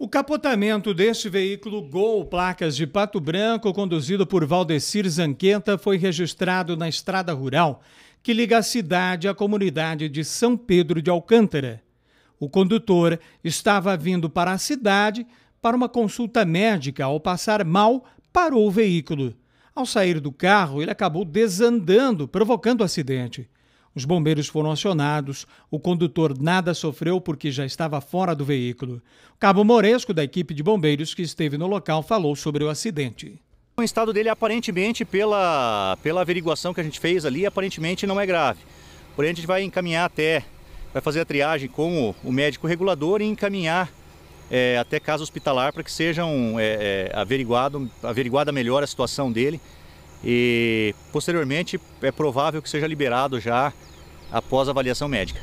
O capotamento deste veículo Gol placas de Pato Branco, conduzido por Valdecir Zanquenta, foi registrado na estrada rural que liga a cidade à comunidade de São Pedro de Alcântara. O condutor estava vindo para a cidade para uma consulta médica. Ao passar mal, parou o veículo. Ao sair do carro, ele acabou desandando, provocando o acidente. Os bombeiros foram acionados, o condutor nada sofreu porque já estava fora do veículo. O cabo Moresco, da equipe de bombeiros que esteve no local, falou sobre o acidente. O estado dele, aparentemente, pela, pela averiguação que a gente fez ali, aparentemente não é grave. Porém, a gente vai encaminhar até, vai fazer a triagem com o, o médico regulador e encaminhar é, até casa hospitalar para que sejam é, é, averiguado, averiguada melhor a situação dele e posteriormente é provável que seja liberado já após avaliação médica.